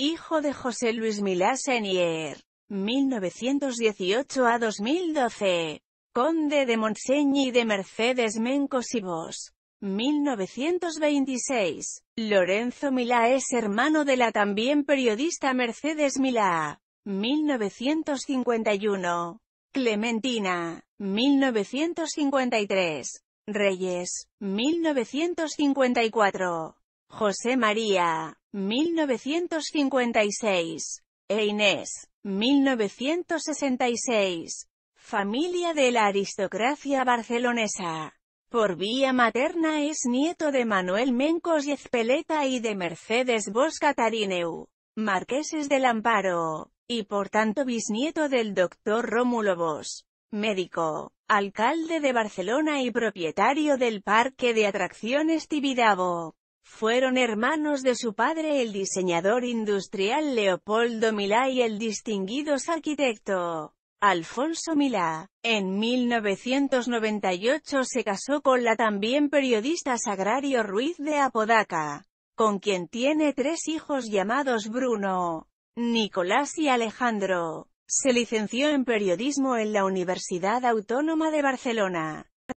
hijo de José Luis Milá Senier, 1918 a 2012, conde de Monseñi y de Mercedes Mencos y Vos. 1926. Lorenzo Milá es hermano de la también periodista Mercedes Milá. 1951. Clementina. 1953. Reyes. 1954. José María. 1956. E Inés, 1966. Familia de la aristocracia barcelonesa. Por vía materna es nieto de Manuel Mencos y Ezpeleta y de Mercedes Boscatarineu, marqueses del Amparo, y por tanto bisnieto del doctor Rómulo Bos. médico, alcalde de Barcelona y propietario del Parque de Atracciones Tibidabo. Fueron hermanos de su padre el diseñador industrial Leopoldo Milá y el distinguido arquitecto Alfonso Milá. En 1998 se casó con la también periodista Sagrario Ruiz de Apodaca, con quien tiene tres hijos llamados Bruno, Nicolás y Alejandro. Se licenció en periodismo en la Universidad Autónoma de Barcelona.